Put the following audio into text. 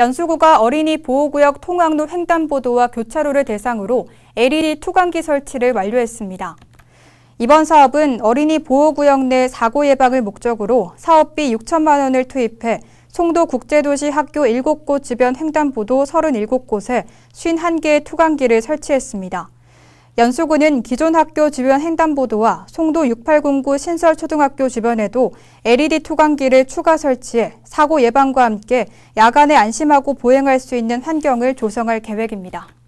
연수구가 어린이 보호구역 통학로 횡단보도와 교차로를 대상으로 LED 투광기 설치를 완료했습니다. 이번 사업은 어린이 보호구역 내 사고 예방을 목적으로 사업비 6천만 원을 투입해 송도 국제도시 학교 7곳 주변 횡단보도 37곳에 51개의 투광기를 설치했습니다. 연수구는 기존 학교 주변 횡단보도와 송도 6809 신설 초등학교 주변에도 LED 투광기를 추가 설치해 사고 예방과 함께 야간에 안심하고 보행할 수 있는 환경을 조성할 계획입니다.